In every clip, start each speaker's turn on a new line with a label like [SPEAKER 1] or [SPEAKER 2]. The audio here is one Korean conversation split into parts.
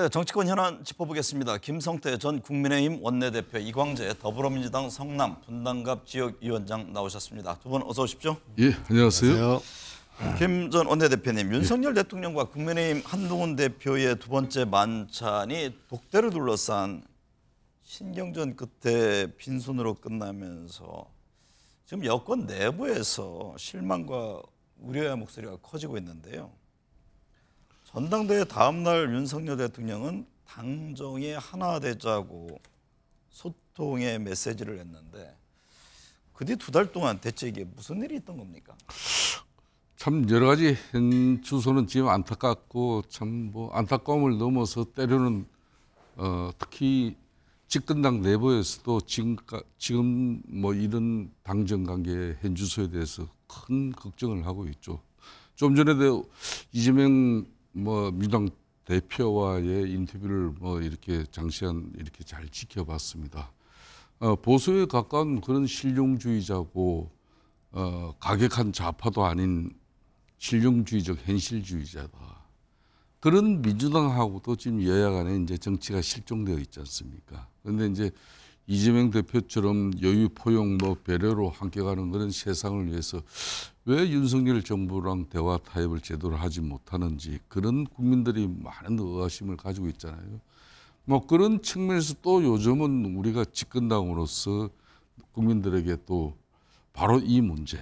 [SPEAKER 1] 네, 정치권 현안 짚어보겠습니다. 김성태 전 국민의힘 원내대표, 이광재 더불어민주당 성남 분당갑 지역위원장 나오셨습니다. 두 분 어서 오십시오.
[SPEAKER 2] 예, 안녕하세요. 안녕하세요.
[SPEAKER 1] 김전 원내대표님, 윤석열 예. 대통령과 국민의힘 한동훈 대표의 두 번째 만찬이 독대를 둘러싼 신경전 끝에 빈손으로 끝나면서 지금 여권 내부에서 실망과 우려의 목소리가 커지고 있는데요. 전당대회 다음 날 윤석열 대통령은 당정이 하나 되자고 소통의 메시지를 했는데그 뒤 두 달 동안 대체 이게 무슨 일이 있던 겁니까?
[SPEAKER 2] 참 여러 가지 현 주소는 지금 안타깝고 참 뭐 안타까움을 넘어서 때로는 어, 특히 집권당 내부에서도 지금 지금 뭐 이런 당정 관계 현 주소에 대해서 큰 걱정을 하고 있죠. 좀 전에도 이재명 뭐 민당 대표와의 인터뷰를 뭐 이렇게 장시간 이렇게 잘 지켜봤습니다. 어, 보수에 가까운 그런 실용주의자고 어, 가격한 좌파도 아닌 실용주의적 현실주의자다. 그런 민주당하고도 지금 여야 간에 이제 정치가 실종되어 있지 않습니까? 그런데 이제 이재명 대표처럼 여유 포용 뭐 배려로 함께 가는 그런 세상을 위해서 왜 윤석열 정부랑 대화 타협을 제대로 하지 못하는지 그런 국민들이 많은 의아심을 가지고 있잖아요. 뭐 그런 측면에서 또 요즘은 우리가 집권당으로서 국민들에게 또 바로 이 문제.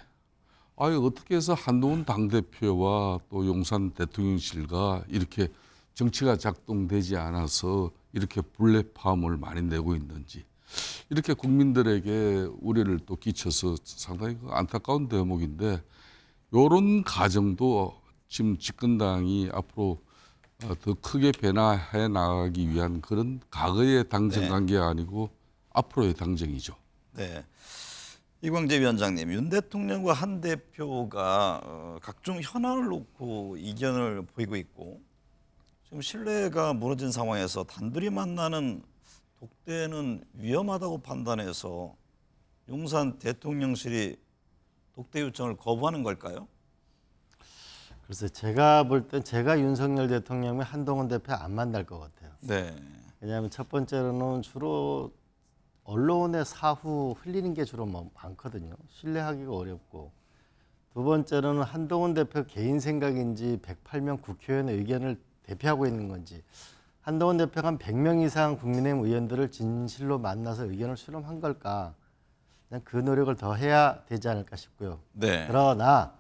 [SPEAKER 2] 아 어떻게 해서 한동훈 당대표와 또 용산 대통령실과 이렇게 정치가 작동되지 않아서 이렇게 불레파음을 많이 내고 있는지 이렇게 국민들에게 우려를 또 끼쳐서 상당히 그 안타까운 대목인데 요런 가정도 지금 집권당이 앞으로 어, 더 크게 변화해 나가기 위한 그런 과거의 당정 네. 관계가 아니고 앞으로의 당정이죠.
[SPEAKER 1] 네. 이광재 위원장님, 윤 대통령과 한 대표가 어, 각종 현안을 놓고 이견을 보이고 있고 지금 신뢰가 무너진 상황에서 단둘이 만나는 독대는 위험하다고 판단해서 용산 대통령실이 독대 요청을 거부하는 걸까요?
[SPEAKER 3] 글쎄 제가 볼 땐 제가 윤석열 대통령이 한동훈 대표 안 만날 것 같아요. 네. 왜냐하면 첫 번째로는 주로 언론의 사후 흘리는 게 주로 뭐 많거든요. 신뢰하기가 어렵고 두 번째로는 한동훈 대표 개인 생각인지 108명 국회의원의 의견을 대표하고 있는 건지 한동훈 대표가 100명 이상 국민의힘 의원들을 진실로 만나서 의견을 수렴한 걸까 그 노력을 더 해야 되지 않을까 싶고요. 네. 그러나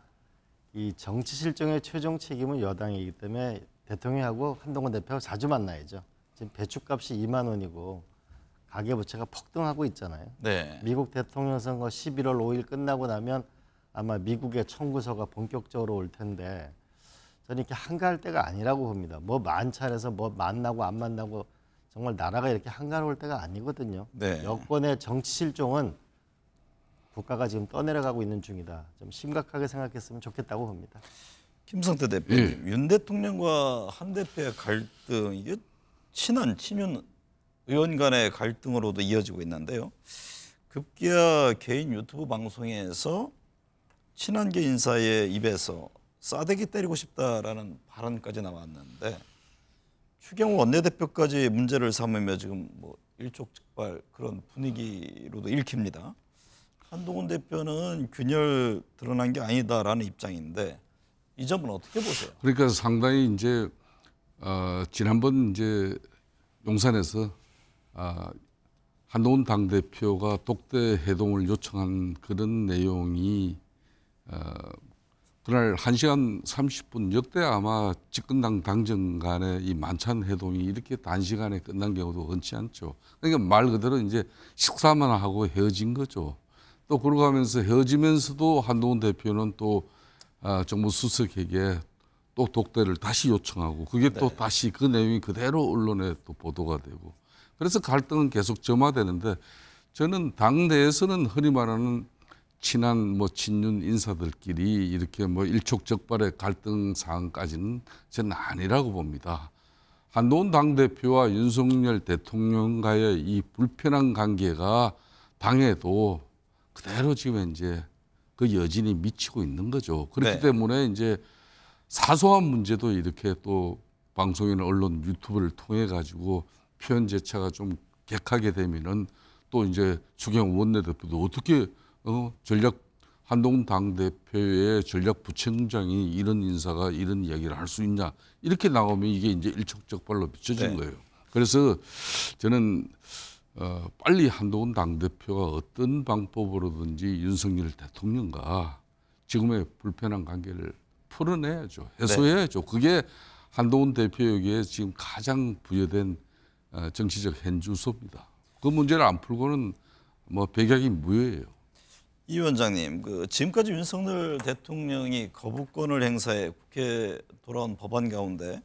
[SPEAKER 3] 이 정치 실정의 최종 책임은 여당이기 때문에 대통령하고 한동훈 대표하 자주 만나야죠. 지금 배춧값이 2만 원이고 가계부채가 폭등하고 있잖아요. 네. 미국 대통령 선거 11월 5일 끝나고 나면 아마 미국의 청구서가 본격적으로 올 텐데 저는 이렇게 한가할 때가 아니라고 봅니다. 뭐 만찬에서 뭐 만나고 안 만나고 정말 나라가 이렇게 한가로울 때가 아니거든요. 네. 여권의 정치 실종은 국가가 지금 떠내려가고 있는 중이다. 좀 심각하게 생각했으면 좋겠다고 봅니다.
[SPEAKER 1] 김성태 대표님, 예. 윤 대통령과 한 대표의 갈등 이게 친한 친윤 의원 간의 갈등으로도 이어지고 있는데요. 급기야 개인 유튜브 방송에서 친한계 인사의 입에서 싸대기 때리고 싶다라는 발언까지 나왔는데 추경 원내대표까지 문제를 삼으며 지금 뭐 일촉즉발 그런 분위기로도 읽힙니다. 한동훈 대표는 균열 드러난 게 아니다라는 입장인데 이 점은 어떻게 보세요?
[SPEAKER 2] 그러니까 상당히 이제 어, 지난번 이제 용산에서 아, 한동훈 당 대표가 독대 해동을 요청한 그런 내용이 어, 그날 1시간 30분 역대 아마 집권당 당정 간의 이 만찬 해동이 이렇게 단시간에 끝난 경우도 흔치 않죠. 그러니까 말 그대로 이제 식사만 하고 헤어진 거죠. 또 그러고 하면서 헤어지면서도 한동훈 대표는 또 아, 정부 수석에게 또 독대를 다시 요청하고 그게 네. 또 다시 그 내용이 그대로 언론에 또 보도가 되고 그래서 갈등은 계속 점화되는데 저는 당 내에서는 흔히 말하는 친한 뭐 친윤 인사들끼리 이렇게 뭐 일촉적발의 갈등 상황까지는 저는 아니라고 봅니다. 한동훈 당대표와 윤석열 대통령과의 이 불편한 관계가 당에도 그대로 지금 이제 그 여진이 미치고 있는 거죠. 그렇기 네. 때문에 이제 사소한 문제도 이렇게 또 방송이나 언론 유튜브를 통해 가지고 표현 제차가 좀 객하게 되면은 또 이제 추경 원내대표도 어떻게 어, 전략 한동 당 대표의 전략 부총장이 이런 인사가 이런 이야기를 할 수 있냐 이렇게 나오면 이게 이제 일촉적발로 비춰진 네. 거예요. 그래서 저는 어, 빨리 한동훈 당대표가 어떤 방법으로든지 윤석열 대통령과 지금의 불편한 관계를 풀어내야죠. 네. 해소해야죠. 네. 그게 한동훈 대표에게 지금 가장 부여된 어, 정치적 행주소입니다. 그 문제를 안 풀고는 뭐 백약이 무효예요. 이원장님그 지금까지 윤석열 대통령이 거부권을
[SPEAKER 1] 행사해 국회 돌아온 법안 가운데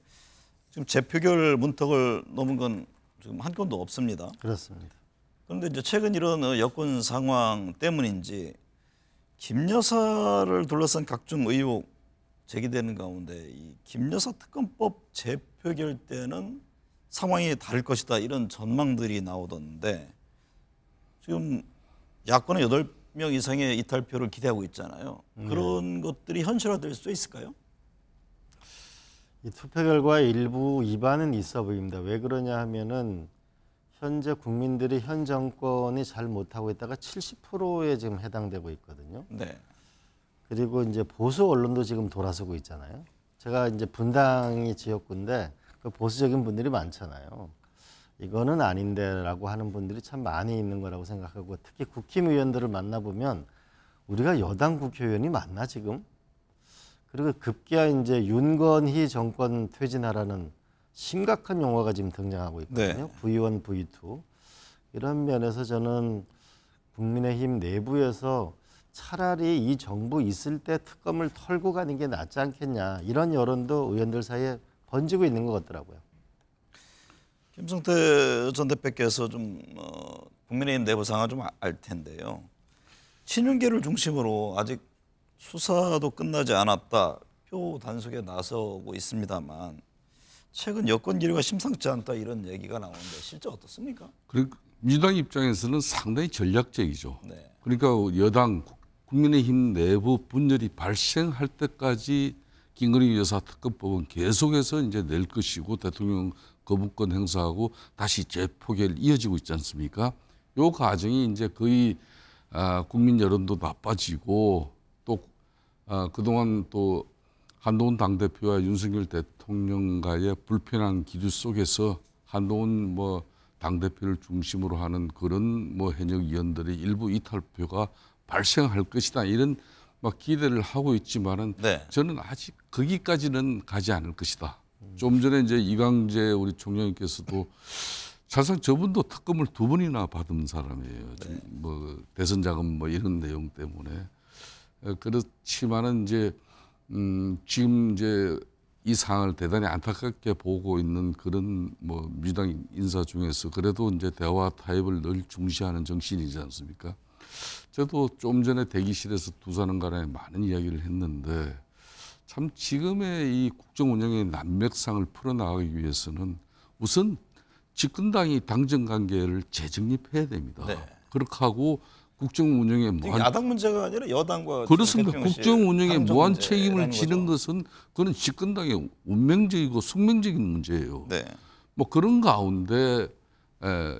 [SPEAKER 1] 지금 재표결 문턱을 넘은 건 지금 한 건도 없습니다. 그렇습니다. 그런데 이제 최근 이런 어, 여권 상황 때문인지 김 여사를 둘러싼 각종 의혹 제기되는 가운데 이김 여사 특검법 재표결 때는 상황이 다를 것이다 이런 전망들이 나오던데 지금 야권의 여덟 명 이상의 이탈표를 기대하고 있잖아요. 네. 그런 것들이 현실화될 수 있을까요?
[SPEAKER 3] 이 투표 결과 일부 위반은 있어 보입니다. 왜 그러냐 하면은 현재 국민들이 현 정권이 잘 못하고 있다가 70%에 지금 해당되고 있거든요. 네. 그리고 이제 보수 언론도 지금 돌아서고 있잖아요. 제가 이제 분당이 지역군데그 보수적인 분들이 많잖아요. 이거는 아닌데라고 하는 분들이 참 많이 있는 거라고 생각하고 특히 국힘 의원들을 만나보면 우리가 여당 국회의원이 맞나 지금 그리고 급기야 이제 윤건희 정권 퇴진하라는 심각한 용어가 지금 등장하고 있거든요. 네. V1, V2. 이런 면에서 저는 국민의힘 내부에서 차라리 이 정부 있을 때 특검을 털고 가는 게 낫지 않겠냐 이런 여론도 의원들 사이에 번지고 있는 것 같더라고요.
[SPEAKER 1] 김성태 전 대표께서 좀 어, 국민의힘 내부 상황 좀알 텐데요. 친윤계를 중심으로 아직 수사도 끝나지 않았다. 표 단속에 나서고 있습니다만 최근 여권 기류가 심상치 않다 이런 얘기가 나오는데 실제 어떻습니까?
[SPEAKER 2] 민주당 입장에서는 상당히 전략적이죠. 네. 그러니까 여당 국민의힘 내부 분열이 발생할 때까지 김건희 여사 특검법은 계속해서 이제 낼 것이고 대통령 거부권 행사하고 다시 재포결 이어지고 있지 않습니까? 요 과정이 이제 거의 아, 국민 여론도 나빠지고 아, 그동안 또 한동훈 당대표와 윤석열 대통령과의 불편한 기류 속에서 한동훈 뭐 당대표를 중심으로 하는 그런 뭐 현역위원들의 일부 이탈표가 발생할 것이다 이런 막 기대를 하고 있지만은 네. 저는 아직 거기까지는 가지 않을 것이다. 음. 좀 전에 이제 이강재 우리 총장님께서도 사실상 저분도 특검을 두 번이나 받은 사람이에요. 네. 뭐 대선 자금 뭐 이런 내용 때문에 어, 그렇지만은 이제 음 지금 이제 이 상황을 대단히 안타깝게 보고 있는 그런 뭐 민주당 인사 중에서 그래도 이제 대화 타협을 늘 중시하는 정신이지 않습니까? 저도 좀 전에 대기실에서 두 사람 간에 많은 이야기를 했는데 참 지금의 이 국정 운영의 난맥상을 풀어나가기 위해서는 우선 집권당이 당정 관계를 재정립해야 됩니다. 네. 그렇게 하고 국정 운영에 그러니까 무한 야당
[SPEAKER 1] 문제가 아니라 여당과 그렇습니다. 국정 운영에 무한 책임을 지는
[SPEAKER 2] 것은 그는 집권당의 운명적이고 숙명적인 문제예요. 네. 뭐 그런 가운데 에,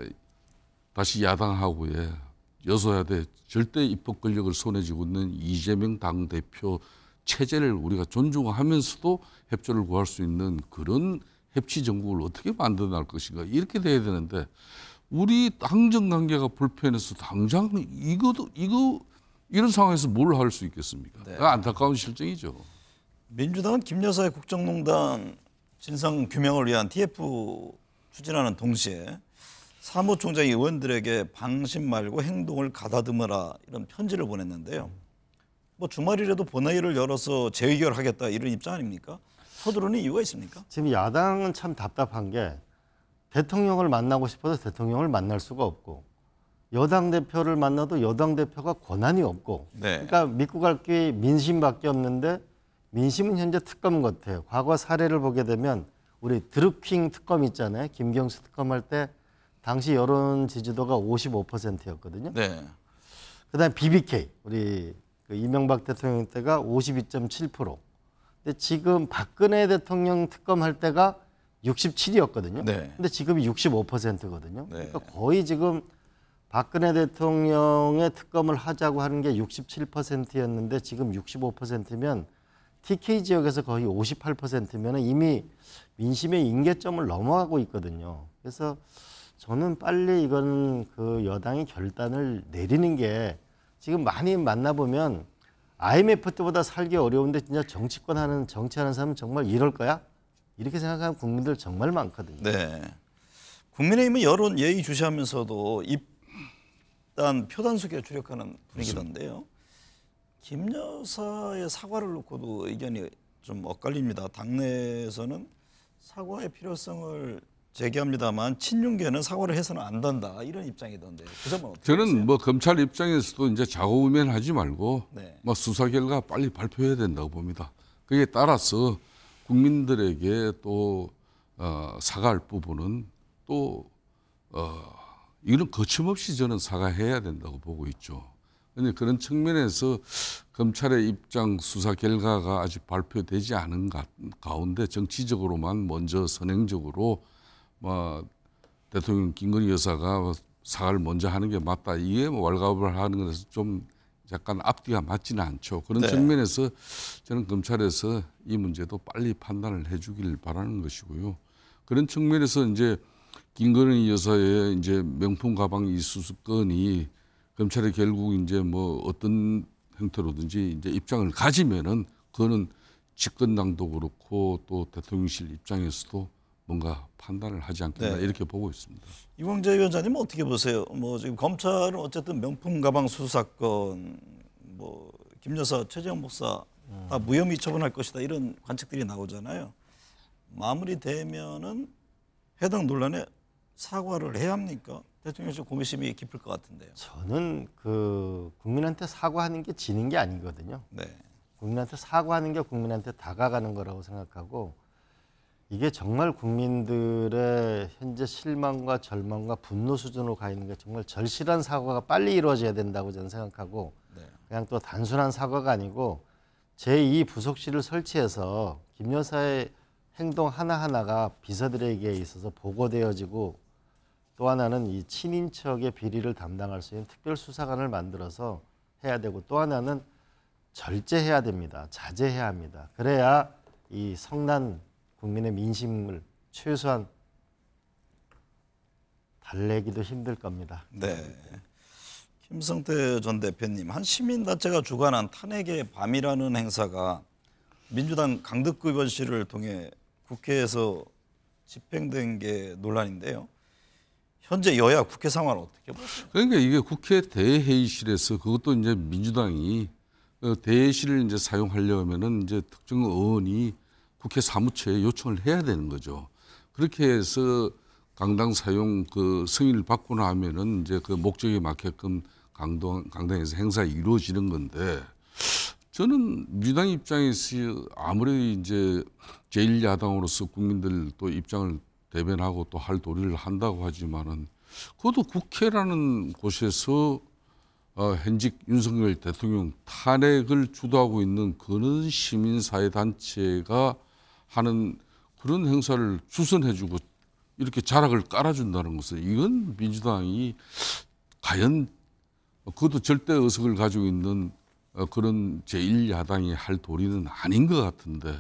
[SPEAKER 2] 다시 야당하고의 여소야대 절대 입법 권력을 손에 쥐고 있는 이재명 당 대표 체제를 우리가 존중하면서도 협조를 구할 수 있는 그런 협치 정국을 어떻게 만들어 낼 것인가 이렇게 돼야 되는데 우리 당정 관계가 불편해서 당장 이거도 이거 이런 상황에서 뭘 할 수 있겠습니까? 네. 안타까운 실정이죠.
[SPEAKER 1] 민주당은 김 여사의 국정농단 진상 규명을 위한 TF 추진하는 동시에 사무총장 의원들에게 방심 말고 행동을 가다듬어라 이런 편지를 보냈는데요. 뭐 주말이라도 본회의를 열어서 재의결하겠다 이런 입장 아닙니까? 서두르는 이유가 있습니까?
[SPEAKER 3] 지금 야당은 참 답답한 게 대통령을 만나고 싶어도 대통령을 만날 수가 없고 여당 대표를 만나도 여당 대표가 권한이 없고 네. 그러니까 믿고 갈 게 민심밖에 없는데 민심은 현재 특검 같아요. 과거 사례를 보게 되면 우리 드루킹 특검 있잖아요. 김경수 특검 할 때 당시 여론 지지도가 55%였거든요. 네. 그다음에 BBK 우리 그 이명박 대통령 때가 52.7%. 근데 지금 박근혜 대통령 특검 할 때가 67이었거든요. 네. 근데 지금이 65%거든요. 네. 그러니까 거의 지금 박근혜 대통령의 특검을 하자고 하는 게 67%였는데 지금 65%면 TK 지역에서 거의 58%면 이미 민심의 인계점을 넘어가고 있거든요. 그래서 저는 빨리 이건 그 여당이 결단을 내리는 게 지금 많이 만나보면 IMF 때보다 살기 어려운데 진짜 정치권 하는 정치하는 사람은 정말 이럴 거야? 이렇게 생각하는 국민들 정말 많거든요. 네. 국민의힘은
[SPEAKER 1] 여론 예의 주시하면서도 입단 표단속에 주력하는 분위기던데요. 김 여사의 사과를 놓고도 의견이 좀 엇갈립니다. 당내에서는 사과의 필요성을 제기합니다만 친윤계는 사과를 해서는 안 된다 이런 입장이던데 그 점은
[SPEAKER 2] 어떻게 저는 보세요? 뭐 검찰 입장에서도 이제 좌우면하지 말고 네. 뭐 수사 결과 빨리 발표해야 된다고 봅니다. 그에 따라서 국민들에게 또 어, 사과할 부분은 또 어, 이런 거침없이 저는 사과해야 된다고 보고 있죠. 그런데 그런 측면에서 검찰의 입장 수사 결과가 아직 발표되지 않은 가운데 정치적으로만 먼저 선행적으로 뭐 대통령 김건희 여사가 사과를 먼저 하는 게 맞다 이에 뭐 왈가왈부 하는 것에서 좀 약간 앞뒤가 맞지는 않죠. 그런 네. 측면에서 저는 검찰에서 이 문제도 빨리 판단을 해주길 바라는 것이고요. 그런 측면에서 이제 김건희 여사의 이제 명품 가방 이수수 건이 검찰이 결국 이제 뭐 어떤 형태로든지 이제 입장을 가지면은 그거는 집권당도 그렇고 또 대통령실 입장에서도 뭔가 판단을 하지 않겠나 네. 이렇게 보고 있습니다.
[SPEAKER 1] 이광재 위원장님 어떻게 보세요? 뭐 지금
[SPEAKER 2] 검찰은 어쨌든 명품 가방 수수
[SPEAKER 1] 사건, 뭐 김여사, 최재형 목사 다 음. 무혐의 처분할 것이다 이런 관측들이 나오잖아요. 마무리되면은 해당 논란에
[SPEAKER 3] 사과를 해야 합니까? 대통령실
[SPEAKER 1] 고민심이 깊을 것 같은데요.
[SPEAKER 3] 저는 그 국민한테 사과하는 게 지는 게 아니거든요. 네. 국민한테 사과하는 게 국민한테 다가가는 거라고 생각하고 이게 정말 국민들의 현재 실망과 절망과 분노 수준으로 가 있는 게 정말 절실한 사과가 빨리 이루어져야 된다고 저는 생각하고 네. 그냥 또 단순한 사과가 아니고 제2 부속실을 설치해서 김 여사의 행동 하나하나가 비서들에게 있어서 보고되어지고 또 하나는 이 친인척의 비리를 담당할 수 있는 특별수사관을 만들어서 해야 되고 또 하나는 절제해야 됩니다. 자제해야 합니다. 그래야 이 성난 국민의 민심을 최소한 달래기도 힘들 겁니다. 네. 김성태
[SPEAKER 1] 전 대표님, 한 시민단체가 주관한 탄핵의 밤이라는 행사가 민주당 강득구 변실을 통해 국회에서 집행된 게 논란인데요.
[SPEAKER 2] 현재 여야 국회 상황 어떻게 보세요? 그러니까 이게 국회 대회의실에서 그것도 이제 민주당이 어, 대회실을 이제 사용하려면은 이제 특정 의원이 국회 사무처에 요청을 해야 되는 거죠. 그렇게 해서 강당 사용 그 승인을 받고 나면은 이제 그 목적에 맞게끔 강동 강당에서 행사 이루어지는 건데 저는 민주당 입장에서 아무래도 이제 제1야당으로서 국민들 또 입장을 대변하고 또 할 도리를 한다고 하지만은 그것도 국회라는 곳에서 어, 현직 윤석열 대통령 탄핵을 주도하고 있는 그런 시민사회단체가 하는 그런 행사를 수선해주고 이렇게 자락을 깔아준다는 것은 이건 민주당이 과연 그것도 절대 의석을 가지고 있는 어, 그런 제1야당이 할 도리는 아닌 것 같은데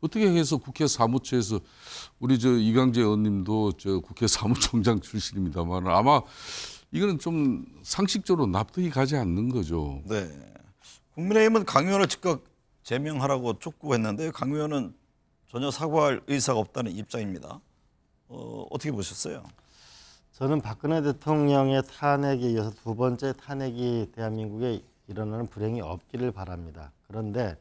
[SPEAKER 2] 어떻게 해서 국회 사무처에서 우리 저 이강재 의원님도 저 국회 사무총장 출신입니다만 아마 이거는 좀 상식적으로 납득이 가지 않는 거죠. 네. 국민의힘은 강 의원을 즉각 제명하라고 촉구했는데
[SPEAKER 1] 강 의원은 전혀 사과할 의사가 없다는 입장입니다. 어, 어떻게 보셨어요?
[SPEAKER 3] 저는 박근혜 대통령의 탄핵에 이어서 두 번째 탄핵이 대한민국에 일어나는 불행이 없기를 바랍니다. 그런데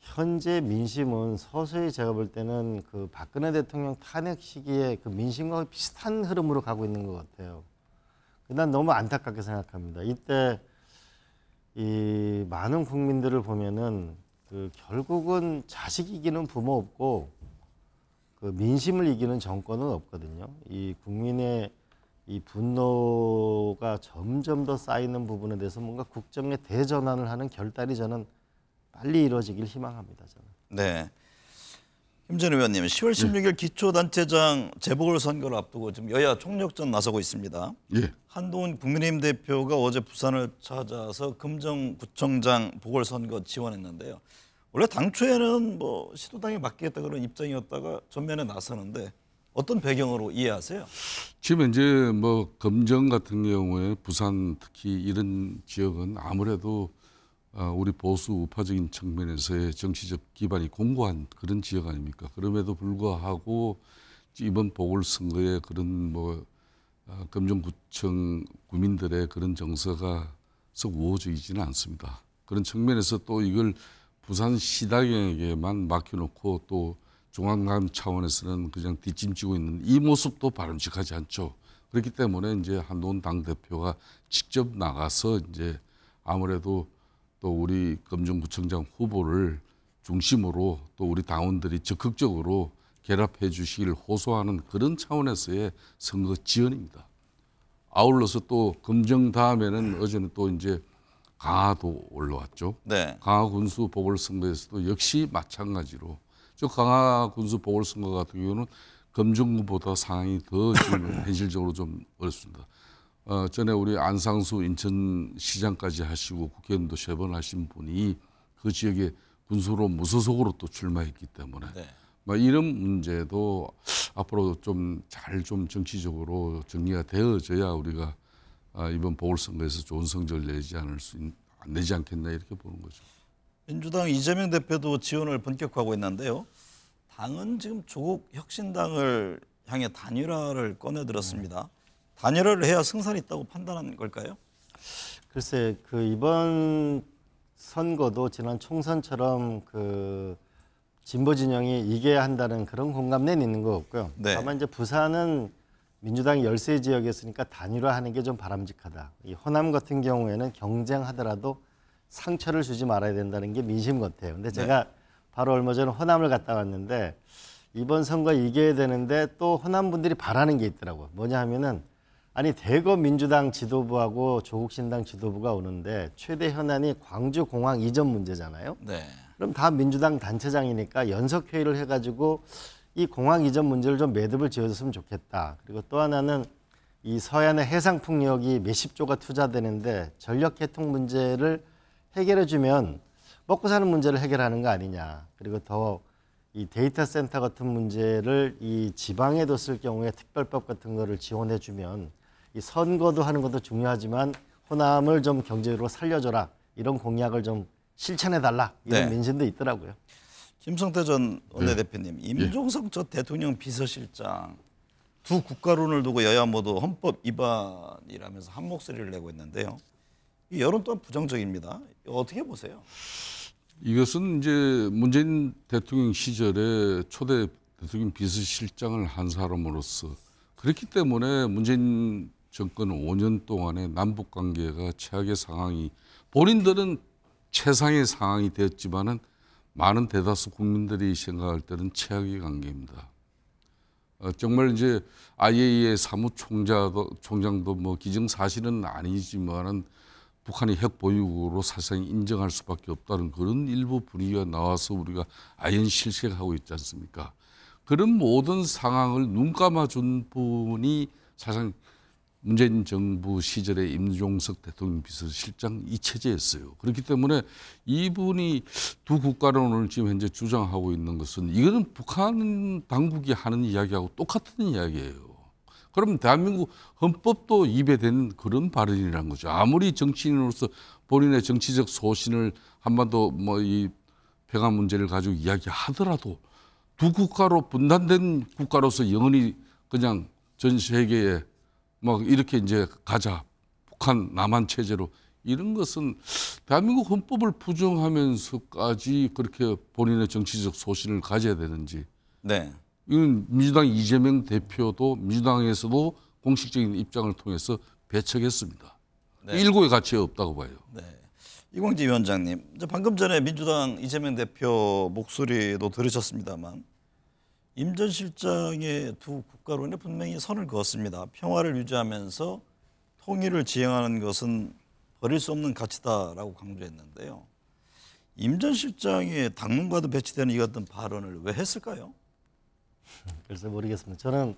[SPEAKER 3] 현재 민심은 서서히 제가 볼 때는 그 박근혜 대통령 탄핵 시기에 그 민심과 비슷한 흐름으로 가고 있는 것 같아요. 난 너무 안타깝게 생각합니다. 이때 이 많은 국민들을 보면은 그 결국은 자식 이기는 부모 없고 그 민심을 이기는 정권은 없거든요. 이 국민의 이 분노가 점점 더 쌓이는 부분에 대해서 뭔가 국정의 대전환을 하는 결단이 저는 빨리 이루어지길 희망합니다. 저는.
[SPEAKER 1] 네. 김전 의원님, 10월 16일
[SPEAKER 3] 예. 기초단체장 재보궐선거를 앞두고 지금
[SPEAKER 1] 여야 총력전 나서고 있습니다. 예. 한동훈 국민의힘 대표가 어제 부산을 찾아서 금정구청장 보궐선거 지원했는데요. 원래 당초에는 뭐 시도당에 맡기겠다 그런 입장이었다가 전면에 나서는데 어떤 배경으로 이해하세요?
[SPEAKER 2] 지금 이제 뭐 금정 같은 경우에 부산 특히 이런 지역은 아무래도 어, 우리 보수 우파적인 측면에서의 정치적 기반이 공고한 그런 지역 아닙니까? 그럼에도 불구하고 이번 보궐선거에 그런 뭐 금정구청 어, 구민들의 그런 정서가 썩 우호적이지는 않습니다. 그런 측면에서 또 이걸 부산시당에게만 맡겨놓고 또 중앙감 차원에서는 그냥 뒷짐지고 있는 이 모습도 바람직하지 않죠. 그렇기 때문에 이제 한동훈 당대표가 직접 나가서 이제 아무래도 또 우리 검정구청장 후보를 중심으로 또 우리 당원들이 적극적으로 결합해 주시길 호소하는 그런 차원에서의 선거 지연입니다. 아울러서 또 검정 다음에는 어제는 또 이제 강화도 올라왔죠. 네. 강화군수 보궐선거에서도 역시 마찬가지로 저 강화군수 보궐선거 같은 경우는 검정구보다 상황이 더 지금 현실적으로 좀 어렵습니다. 어, 전에 우리 안상수 인천시장까지 하시고 국회의원도 세 번 하신 분이 그 지역에 군수로 무소속으로 또 출마했기 때문에 네. 뭐 이런 문제도 앞으로 좀 잘좀 좀 정치적으로 정리가 되어져야 우리가 아, 이번 보궐선거에서 좋은 성적을 내지 않을 수 있, 내지 않겠나 이렇게 보는 거죠.
[SPEAKER 1] 민주당 이재명 대표도 지원을 본격화하고 있는데요. 당은 지금 조국 혁신당을 향해 단일화를
[SPEAKER 3] 꺼내들었습니다. 네. 단열을 해야 승산이 있다고 판단하는 걸까요? 글쎄 그 이번 선거도 지난 총선처럼 그 진보 진영이 이겨야 한다는 그런 공감대는 있는 거없고요 네. 다만 이제 부산은 민주당 열세 지역이었으니까 단일화하는 게 좀 바람직하다. 이 호남 같은 경우에는 경쟁하더라도 상처를 주지 말아야 된다는 게 민심 같아요. 근데 네. 제가 바로 얼마 전에 호남을 갔다 왔는데 이번 선거 이겨야 되는데 또 호남 분들이 바라는 게 있더라고요. 뭐냐 하면은 아니 대거 민주당 지도부하고 조국 신당 지도부가 오는데 최대 현안이 광주 공항 이전 문제잖아요. 네. 그럼 다 민주당 단체장이니까 연석 회의를 해가지고 이 공항 이전 문제를 좀 매듭을 지어줬으면 좋겠다. 그리고 또 하나는 이 서해안의 해상 풍력이 몇십 조가 투자되는데 전력 개통 문제를 해결해주면 먹고 사는 문제를 해결하는 거 아니냐. 그리고 더 이 데이터 센터 같은 문제를 이 지방에 뒀을 경우에 특별법 같은 거를 지원해주면 이 선거도 하는 것도 중요하지만 호남을 좀 경제로 적으 살려줘라 이런 공약을 좀 실천해달라 이런 네. 민심도 있더라고요. 김성태 전 원내대표님, 네. 임종석 전 대통령 비서실장 두 국가론을
[SPEAKER 1] 두고 여야 모두 헌법 위반이라면서 한 목소리를 내고 있는데요. 이 여론 또한
[SPEAKER 2] 부정적입니다.
[SPEAKER 1] 어떻게 보세요?
[SPEAKER 2] 이것은 이제 문재인 대통령 시절에 초대 대통령 비서실장을 한 사람으로서 그렇기 때문에 문재인 정권 5년 동안의 남북 관계가 최악의 상황이 본인들은 최상의 상황이 되었지만은 많은 대다수 국민들이 생각할 때는 최악의 관계입니다. 어, 정말 이제 IAEA 사무총장도 총장도 뭐 기정 사실은 아니지만은 북한이 핵 보유국으로 사실상 인정할 수밖에 없다는 그런 일부 분위기가 나와서 우리가 아연 실색하고 있지 않습니까? 그런 모든 상황을 눈 감아준 분이 사실상 문재인 정부 시절에 임종석 대통령 비서실장 이 체제였어요. 그렇기 때문에 이분이 두 국가론을 지금 현재 주장하고 있는 것은 이거는 북한 당국이 하는 이야기하고 똑같은 이야기예요. 그럼 대한민국 헌법도 위배된 그런 발언이라는 거죠. 아무리 정치인으로서 본인의 정치적 소신을 한반도 뭐이 평화 문제를 가지고 이야기하더라도 두 국가로 분단된 국가로서 영원히 그냥 전 세계에 막 이렇게 이제 가자 북한 남한 체제로 이런 것은 대한민국 헌법을 부정하면서까지 그렇게 본인의 정치적 소신을 가져야 되는지. 네. 이건 민주당 이재명 대표도 민주당에서도 공식적인 입장을 통해서 배척했습니다. 네. 일고의 가치가 없다고 봐요. 네.
[SPEAKER 1] 이광재 위원장님, 방금 전에 민주당 이재명 대표 목소리도 들으셨습니다만 임전 실장의 두 국가론에 분명히 선을 그었습니다. 평화를 유지하면서 통일을 지향하는 것은 버릴 수 없는 가치다라고 강조했는데요. 임전 실장의 당문과도 배치되는 이 같은 발언을
[SPEAKER 3] 왜 했을까요? 글쎄 모르겠습니다. 저는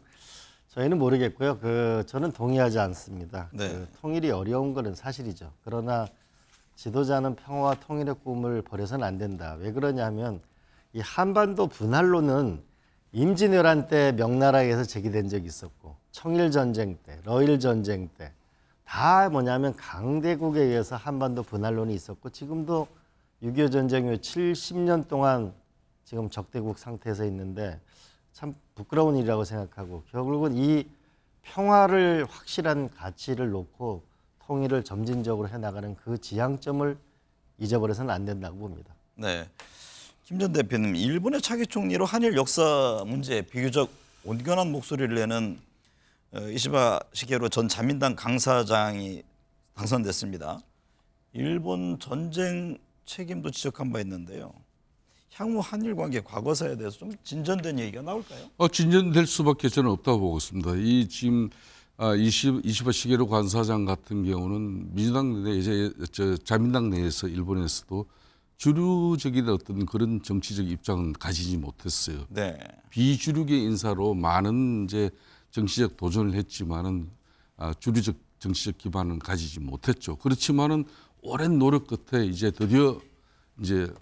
[SPEAKER 3] 저희는 모르겠고요. 그 저는 동의하지 않습니다. 그 네. 그 통일이 어려운 것은 사실이죠. 그러나 지도자는 평화와 통일의 꿈을 버려서는 안 된다. 왜 그러냐면 이 한반도 분할로는 임진왜란 때 명나라에서 제기된 적이 있었고 청일 전쟁 때, 러일 전쟁 때 다 뭐냐면 강대국에 의해서 한반도 분할론이 있었고 지금도 6.25 전쟁 이후 70년 동안 지금 적대국 상태에서 있는데 참 부끄러운 일이라고 생각하고 결국은 이 평화를 확실한 가치를 놓고 통일을 점진적으로 해나가는 그 지향점을 잊어버려서는 안 된다고 봅니다.
[SPEAKER 1] 네. 김전 대표님, 일본의 차기 총리로 한일 역사 문제 비교적 온건한 목소리를 내는 어, 이시바 시게로 전 자민당 강사장이 당선됐습니다. 일본 전쟁 책임도 지적한 바 있는데요. 향후 한일 관계 과거사에 대해서 좀 진전된 얘기가 나올까요?
[SPEAKER 2] 어, 진전될 수밖에 저는 없다고 보고 있습니다. 이 지금 아, 20, 2 시계로 관사장 같은 경우는 민주당 내 이제 자민당 내에서 일본에서도 주류적인 어떤 그런 정치적 입장은 가지지 못했어요. 네. 비주류계 인사로 많은 이제 정치적 도전을 했지만은 아, 주류적 정치적 기반은 가지지 못했죠. 그렇지만은 오랜 노력 끝에 이제 드디어 이제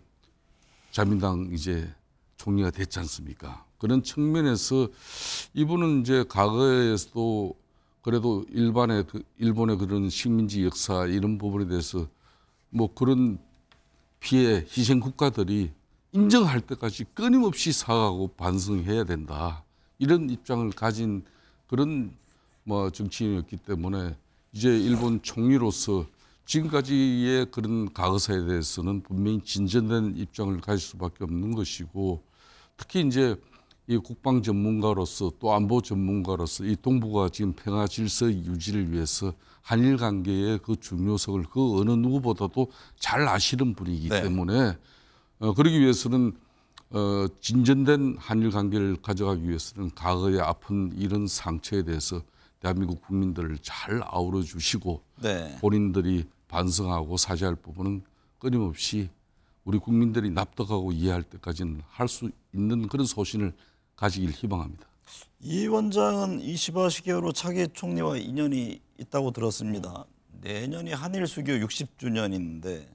[SPEAKER 2] 자민당 이제 총리가 됐지 않습니까? 그런 측면에서 이분은 이제 과거에서도 그래도 일반의 그 일본의 그런 식민지 역사 이런 부분에 대해서 뭐 그런 피해 희생 국가들이 인정할 때까지 끊임없이 사과하고 반성해야 된다. 이런 입장을 가진 그런 뭐 정치인이었기 때문에 이제 일본 총리로서 지금까지의 그런 과거사에 대해서는 분명히 진전된 입장을 가질 수밖에 없는 것이고 특히 이제 이 국방 전문가로서 또 안보 전문가로서 이 동북아 지금 평화 질서 유지를 위해서 한일 관계의 그 중요성을 그 어느 누구보다도 잘 아시는 분이기 네. 때문에 어, 그러기 위해서는 어, 진전된 한일 관계를 가져가기 위해서는 과거의 아픈 이런 상처에 대해서 대한민국 국민들을 잘 아우러 주시고 네. 본인들이 반성하고 사죄할 부분은 끊임없이 우리 국민들이 납득하고 이해할 때까지는 할 수 있는 그런 소신을 가시길 희망합니다.
[SPEAKER 1] 이 원장은 이시바 시계로 차기 총리와 인연이 있다고 들었습니다. 내년이 한일 수교 60주년인데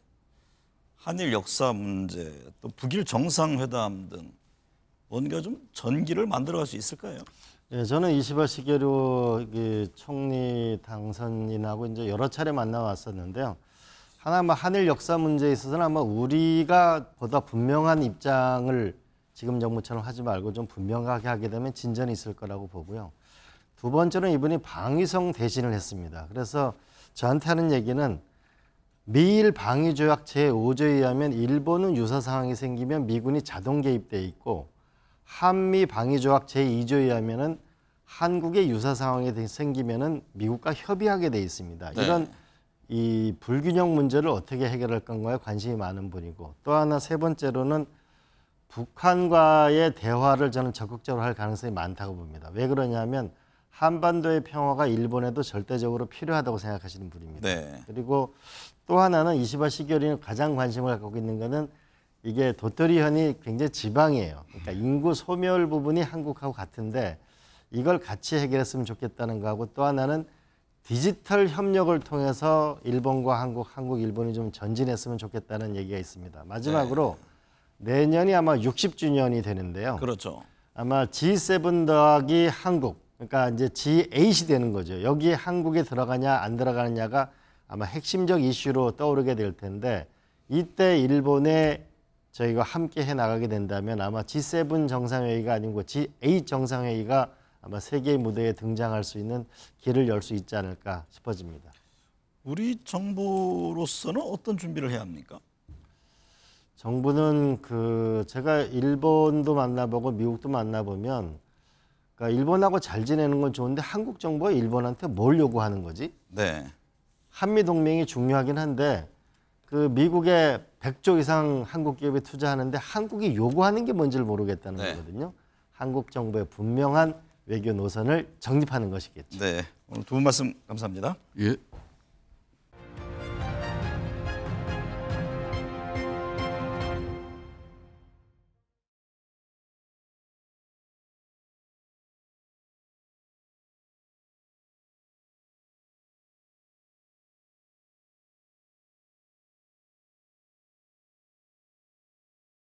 [SPEAKER 1] 한일 역사 문제 또 북일 정상회담 등 뭔가 좀 전기를 만들어갈 수 있을까요?
[SPEAKER 3] 예, 저는 이시바 시계로 총리 당선인하고 이제 여러 차례 만나왔었는데요. 하나 뭐 한일 역사 문제에 있어서는 아마 우리가 보다 분명한 입장을 지금 정부처럼 하지 말고 좀 분명하게 하게 되면 진전이 있을 거라고 보고요. 두 번째는 이분이 방위성 대신을 했습니다. 그래서 저한테 하는 얘기는 미일 방위조약 제5조에 의하면 일본은 유사 상황이 생기면 미군이 자동 개입돼 있고 한미 방위조약 제2조에 의하면 한국의 유사 상황이 생기면 미국과 협의하게 돼 있습니다. 네. 이런 이 불균형 문제를 어떻게 해결할 건가에 관심이 많은 분이고 또 하나 세 번째로는 북한과의 대화를 저는 적극적으로 할 가능성이 많다고 봅니다. 왜 그러냐면 한반도의 평화가 일본에도 절대적으로 필요하다고 생각하시는 분입니다. 네. 그리고 또 하나는 이시바 시결이 가장 관심을 갖고 있는 것은 이게 도토리현이 굉장히 지방이에요. 그러니까 인구 소멸 부분이 한국하고 같은데 이걸 같이 해결했으면 좋겠다는 거하고 또 하나는 디지털 협력을 통해서 일본과 한국, 한국, 일본이 좀 전진했으면 좋겠다는 얘기가 있습니다. 마지막으로 네. 내년이 아마 60주년이 되는데요. 그렇죠. 아마 G7 더하기 한국, 그러니까 이제 G8이 되는 거죠. 여기 한국이 들어가냐 안 들어가느냐가 아마 핵심적 이슈로 떠오르게 될 텐데 이때 일본에 저희가 함께 해 나가게 된다면 아마 G7 정상회의가 아니고 G8 정상회의가 아마 세계 무대에 등장할 수 있는 길을 열 수 있지 않을까 싶어집니다. 우리 정부로서는 어떤 준비를 해야 합니까? 정부는 그 제가 일본도 만나보고 미국도 만나보면 그러니까 일본하고 잘 지내는 건 좋은데 한국 정부가 일본한테 뭘 요구하는 거지? 네. 한미 동맹이 중요하긴 한데 그 미국의 100조 이상 한국 기업에 투자하는데 한국이 요구하는 게 뭔지를 모르겠다는 네. 거거든요. 한국 정부의 분명한 외교 노선을 정립하는 것이겠죠. 네. 오늘 두 분 말씀 감사합니다.
[SPEAKER 1] 예.